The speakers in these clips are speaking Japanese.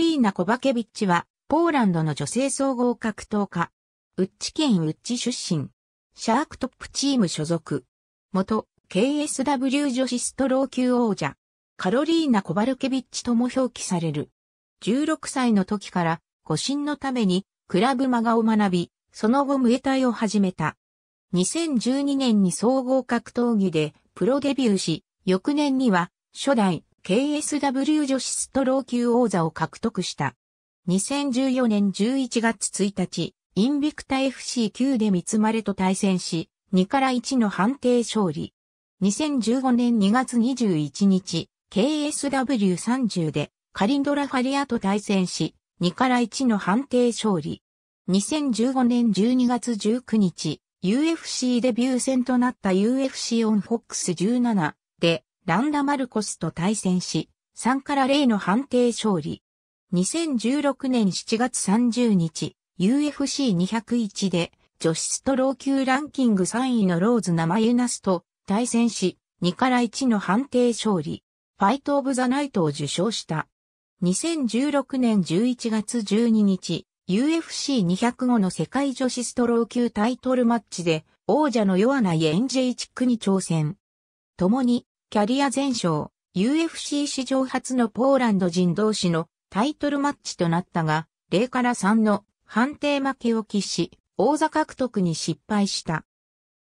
ティーナ・コバケビッチは、ポーランドの女性総合格闘家。ウッチ県ウッチ出身。シャークトップチーム所属。元、KSW 女子ストロー級王者。カロリーナ・コバルケビッチとも表記される。16歳の時から、誤診のために、クラブマガを学び、その後ムエタイを始めた。2012年に総合格闘技でプロデビューし、翌年には初代 KSW 女子ストロー級王座を獲得した。2014年11月1日、インビクタ FC 級で三つ丸と対戦し、2から1の判定勝利。2015年2月21日、KSW30 でカリンドラファリアと対戦し、2から1の判定勝利。2015年12月19日、UFC デビュー戦となった UFC オンフォックス17ランダマルコスと対戦し、3から0の判定勝利。2016年7月30日、UFC201 で女子ストロー級ランキング3位のローズ生ユナスと対戦し、2から1の判定勝利。ファイト・オブ・ザ・ナイトを受賞した。2016年11月12日、UFC205 の世界女子ストロー級タイトルマッチで、王者のヨアナ・イエンジェイチックに挑戦。共にキャリア全勝、UFC 史上初のポーランド人同士のタイトルマッチとなったが、0から3の判定負けを喫し、王座獲得に失敗した。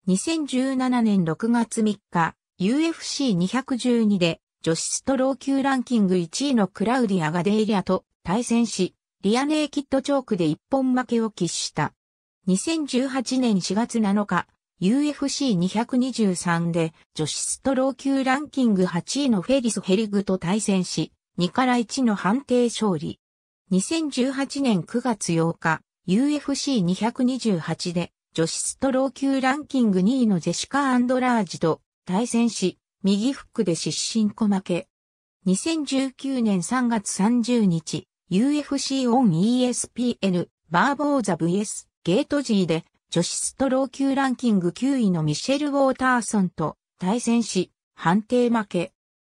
2017年6月3日、UFC212 で女子ストロー級ランキング1位のクラウディア・ガデイリアと対戦し、リアネーキッドチョークで一本負けを喫した。2018年4月7日、UFC223 で女子ストロー級ランキング8位のフェリス・ヘリグと対戦し、2から1の判定勝利。2018年9月8日、UFC228 で女子ストロー級ランキング2位のジェシカ・アンドラージと対戦し、右フックで失神小負け。2019年3月30日、UFC on ESPN バーボーザ VS ゲートジーで女子ストロー級ランキング9位のミシェル・ウォーターソンと対戦し、判定負け。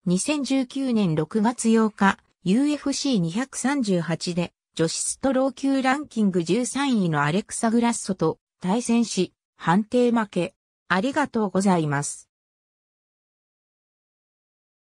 2019年6月8日、UFC238 で女子ストロー級ランキング13位のアレクサ・グラッソと対戦し、判定負け。ありがとうございます。